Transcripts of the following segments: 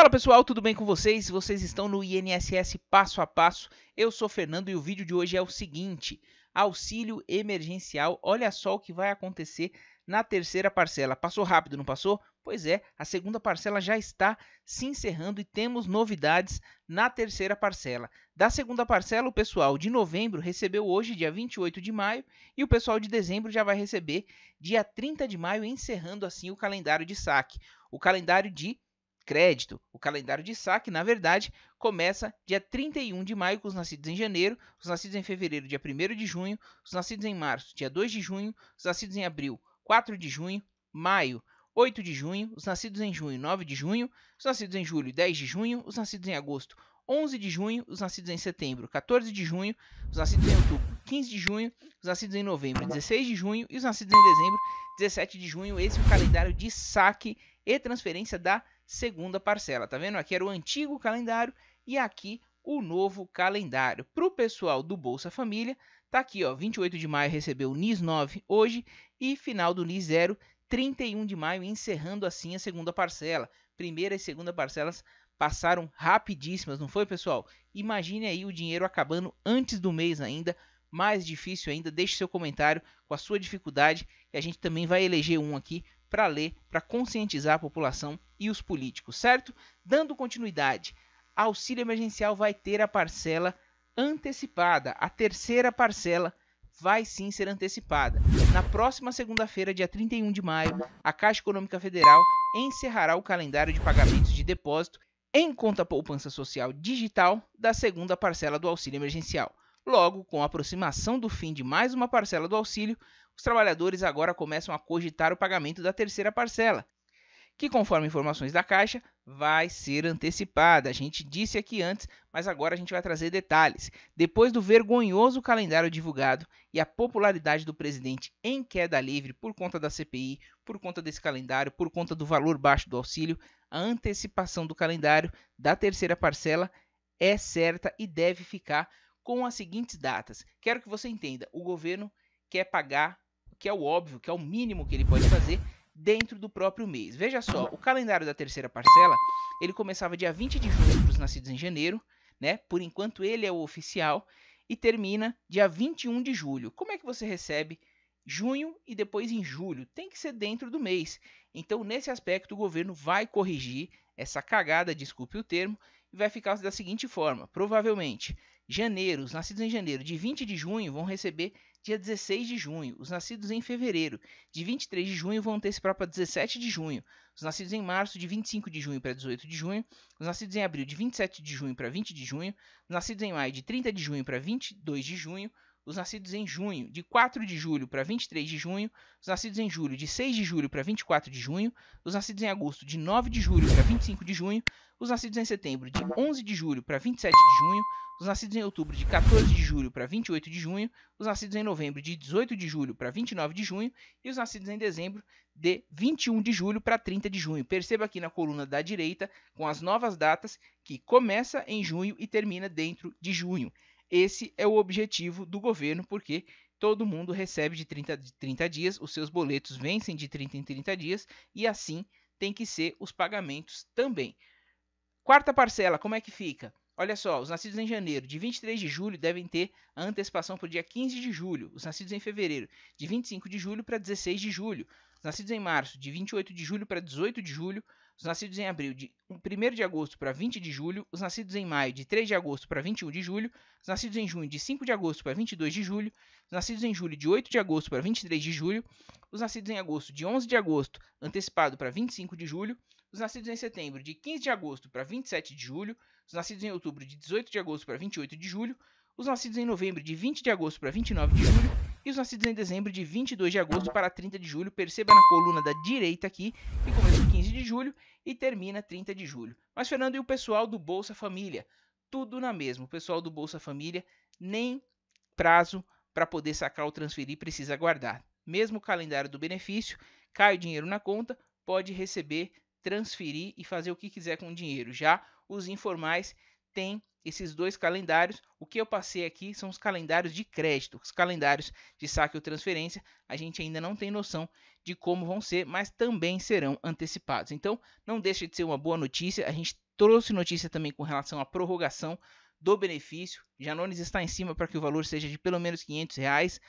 Fala pessoal, tudo bem com vocês? Vocês estão no INSS Passo a Passo. Eu sou Fernando e o vídeo de hoje é o seguinte: auxílio emergencial. Olha só o que vai acontecer na terceira parcela. Passou rápido, não passou? Pois é, a segunda parcela já está se encerrando e temos novidades na terceira parcela. Da segunda parcela, o pessoal de novembro recebeu hoje, dia 28 de maio, e o pessoal de dezembro já vai receber dia 30 de maio, encerrando assim o calendário de saque. O calendário de crédito. O calendário de saque, na verdade, começa dia 31 de maio com os nascidos em janeiro, os nascidos em fevereiro, dia 1 de junho, os nascidos em março, dia 2 de junho, os nascidos em abril, 4 de junho, maio, 8 de junho, os nascidos em junho, 9 de junho, os nascidos em julho, 10 de junho, os nascidos em agosto, 11 de junho, os nascidos em setembro, 14 de junho, os nascidos em outubro, 15 de junho, os nascidos em novembro, 16 de junho e os nascidos em dezembro, 17 de junho. Esse é o calendário de saque e transferência da segunda parcela. Tá vendo? Aqui era o antigo calendário e aqui o novo calendário. Para o pessoal do Bolsa Família, tá aqui, ó, 28 de maio recebeu o NIS 9 hoje e final do NIS 0, 31 de maio, encerrando assim a segunda parcela. Primeira e segunda parcelas passaram rapidíssimas, não foi, pessoal? Imagine aí o dinheiro acabando antes do mês ainda, mais difícil ainda. Deixe seu comentário com a sua dificuldade e a gente também vai eleger um aqui para ler, para conscientizar a população e os políticos, certo? Dando continuidade, auxílio emergencial vai ter a parcela antecipada. A terceira parcela vai sim ser antecipada. Na próxima segunda-feira, dia 31 de maio, a Caixa Econômica Federal encerrará o calendário de pagamentos de depósito em conta poupança social digital da segunda parcela do auxílio emergencial. Logo, com a aproximação do fim de mais uma parcela do auxílio, os trabalhadores agora começam a cogitar o pagamento da terceira parcela, que conforme informações da Caixa, vai ser antecipada. A gente disse aqui antes, mas agora a gente vai trazer detalhes. Depois do vergonhoso calendário divulgado e a popularidade do presidente em queda livre por conta da CPI, por conta desse calendário, por conta do valor baixo do auxílio, a antecipação do calendário da terceira parcela é certa e deve ficar com as seguintes datas. Quero que você entenda, o governo quer pagar, que é o óbvio, que é o mínimo que ele pode fazer dentro do próprio mês. Veja só, o calendário da terceira parcela, ele começava dia 20 de junho para os nascidos em janeiro, né? Por enquanto ele é o oficial e termina dia 21 de julho. Como é que você recebe junho e depois em julho? Tem que ser dentro do mês. Então, nesse aspecto, o governo vai corrigir essa cagada, desculpe o termo, e vai ficar da seguinte forma: provavelmente, janeiro, os nascidos em janeiro de 20 de junho vão receber dia 16 de junho. Os nascidos em fevereiro, de 23 de junho, vão ter esse próprio 17 de junho. Os nascidos em março, de 25 de junho para 18 de junho. Os nascidos em abril, de 27 de junho para 20 de junho. Os nascidos em maio, de 30 de junho para 22 de junho os nascidos em junho, de 4 de julho para 23 de junho, os nascidos em julho, de 6 de julho para 24 de junho, os nascidos em agosto, de 9 de julho para 25 de junho, os nascidos em setembro, de 11 de julho para 27 de junho, os nascidos em outubro, de 14 de julho para 28 de junho, os nascidos em novembro, de 18 de julho para 29 de junho, e os nascidos em dezembro, de 21 de julho para 30 de junho. Perceba aqui na coluna da direita, com as novas datas, que começa em junho e termina dentro de junho. Esse é o objetivo do governo, porque todo mundo recebe de 30, de 30 dias, os seus boletos vencem de 30 em 30 dias e assim tem que ser os pagamentos também. Quarta parcela, como é que fica? Olha só, os nascidos em janeiro, de 23 de julho, devem ter a antecipação para o dia 15 de julho. Os nascidos em fevereiro, de 25 de julho para 16 de julho. Os nascidos em março, de 28 de julho para 18 de julho. Os nascidos em abril, de 1 de agosto para 20 de julho. Os nascidos em maio, de 3 de agosto para 21 de julho. Os nascidos em junho, de 5 de agosto para 22 de julho. Os nascidos em julho, de 8 de agosto para 23 de julho. Os nascidos em agosto, de 11 de agosto, antecipado para 25 de julho. Os nascidos em setembro, de 15 de agosto para 27 de julho. Os nascidos em outubro, de 18 de agosto para 28 de julho. Os nascidos em novembro, de 20 de agosto para 29 de julho e os nascidos em dezembro, de 22 de agosto para 30 de julho, perceba na coluna da direita aqui, que começa 15 de julho e termina 30 de julho. Mas, Fernando, e o pessoal do Bolsa Família? Tudo na mesma. O pessoal do Bolsa Família nem prazo para poder sacar ou transferir precisa aguardar. Mesmo o calendário do benefício, cai o dinheiro na conta, pode receber, transferir e fazer o que quiser com o dinheiro. Já os informais têm esses dois calendários. O que eu passei aqui são os calendários de crédito, os calendários de saque ou transferência. A gente ainda não tem noção de como vão ser, mas também serão antecipados. Então, não deixa de ser uma boa notícia. A gente trouxe notícia também com relação à prorrogação do benefício. Janones está em cima para que o valor seja de pelo menos R$ 500. Reais.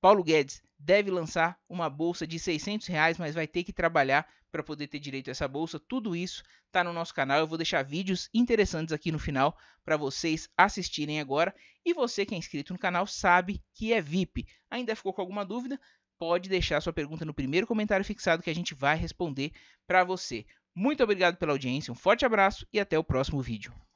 Paulo Guedes deve lançar uma bolsa de 600 reais, mas vai ter que trabalhar para poder ter direito a essa bolsa. Tudo isso está no nosso canal. Eu vou deixar vídeos interessantes aqui no final para vocês assistirem agora. E você que é inscrito no canal sabe que é VIP. Ainda ficou com alguma dúvida? Pode deixar sua pergunta no primeiro comentário fixado que a gente vai responder para você. Muito obrigado pela audiência, um forte abraço e até o próximo vídeo.